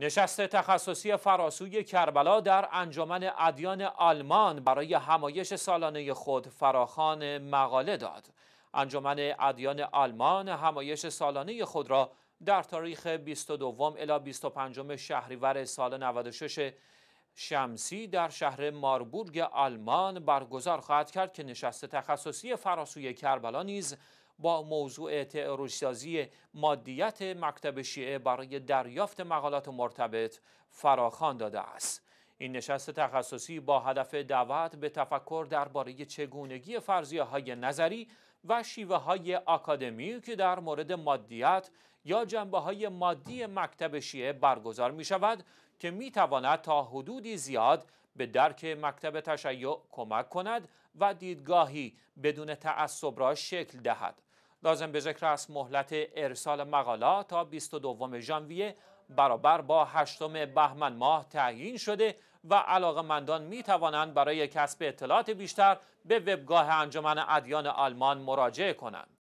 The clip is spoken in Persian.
نشست تخصصی فراسوی کربلا در انجمن ادیان آلمان برای همایش سالانه خود فراخان مقاله داد. انجمن ادیان آلمان همایش سالانه خود را در تاریخ 22 الی 25 شهریور سال 96 شمسی در شهر ماربورگ آلمان برگزار خواهد کرد که نشست تخصصی فراسوی کربلا نیز با موضوع تئوریسازی مادیت مکتب شیعه برای دریافت مقالات مرتبط فراخوان داده است این نشست تخصصی با هدف دعوت به تفکر درباره چگونگی فرضیه های نظری و شیوه های که در مورد مادیت یا جنبه های مادی مکتب شیعه برگزار می شود که می تواند تا حدودی زیاد به درک مکتب تشیع کمک کند و دیدگاهی بدون تعصب را شکل دهد. لازم به ذکر است مهلت ارسال مقالات تا 22 ژانویه برابر با 8 بهمن ماه تعیین شده و مندان می توانند برای کسب اطلاعات بیشتر به وبگاه انجمن ادیان آلمان مراجعه کنند.